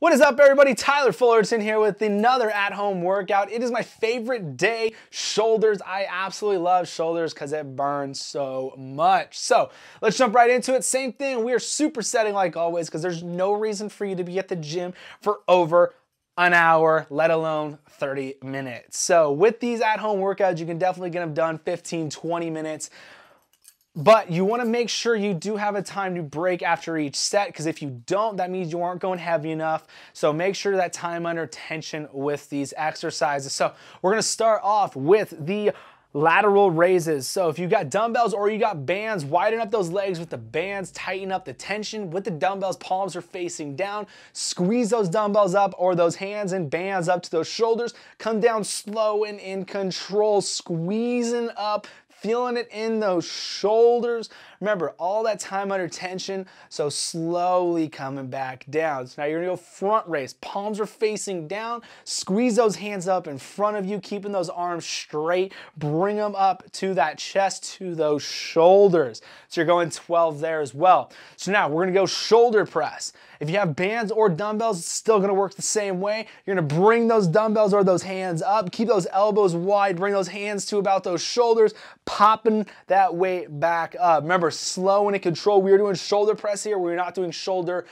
What is up everybody? Tyler Fullerton here with another at-home workout. It is my favorite day, shoulders. I absolutely love shoulders because it burns so much. So let's jump right into it. Same thing, we are setting like always because there's no reason for you to be at the gym for over an hour, let alone 30 minutes. So with these at-home workouts, you can definitely get them done 15, 20 minutes. But you wanna make sure you do have a time to break after each set because if you don't, that means you aren't going heavy enough. So make sure that time under tension with these exercises. So we're gonna start off with the lateral raises. So if you got dumbbells or you got bands, widen up those legs with the bands, tighten up the tension with the dumbbells, palms are facing down, squeeze those dumbbells up or those hands and bands up to those shoulders, come down slow and in control, squeezing up feeling it in those shoulders. Remember, all that time under tension, so slowly coming back down. So now you're gonna go front raise. Palms are facing down. Squeeze those hands up in front of you, keeping those arms straight. Bring them up to that chest, to those shoulders. So you're going 12 there as well. So now we're gonna go shoulder press. If you have bands or dumbbells, it's still gonna work the same way. You're gonna bring those dumbbells or those hands up, keep those elbows wide, bring those hands to about those shoulders, popping that weight back up. Remember, slow and in control. We are doing shoulder press here. We're not doing shoulder.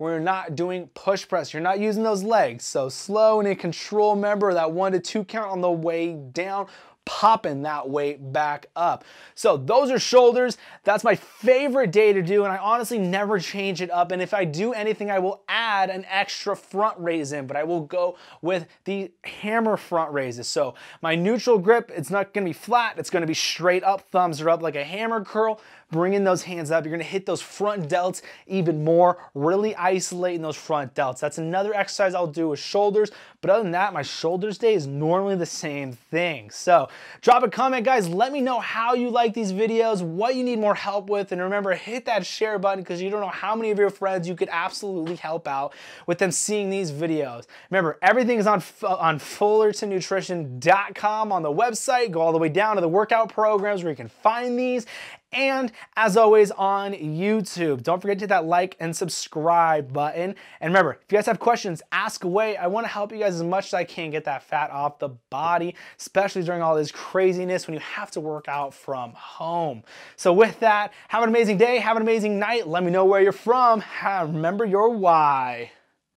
We're not doing push press. You're not using those legs. So slow and in control. Remember that one to two count on the way down popping that weight back up. So those are shoulders. That's my favorite day to do, and I honestly never change it up. And if I do anything, I will add an extra front raise in, but I will go with the hammer front raises. So my neutral grip, it's not gonna be flat, it's gonna be straight up, thumbs are up like a hammer curl, bringing those hands up. You're gonna hit those front delts even more, really isolating those front delts. That's another exercise I'll do with shoulders, but other than that, my shoulders day is normally the same thing. So Drop a comment, guys. Let me know how you like these videos, what you need more help with, and remember, hit that share button because you don't know how many of your friends you could absolutely help out with them seeing these videos. Remember, everything is on, on FullertonNutrition.com on the website. Go all the way down to the workout programs where you can find these and as always on YouTube. Don't forget to hit that like and subscribe button. And remember, if you guys have questions, ask away. I wanna help you guys as much as I can get that fat off the body, especially during all this craziness when you have to work out from home. So with that, have an amazing day, have an amazing night. Let me know where you're from. Remember your why.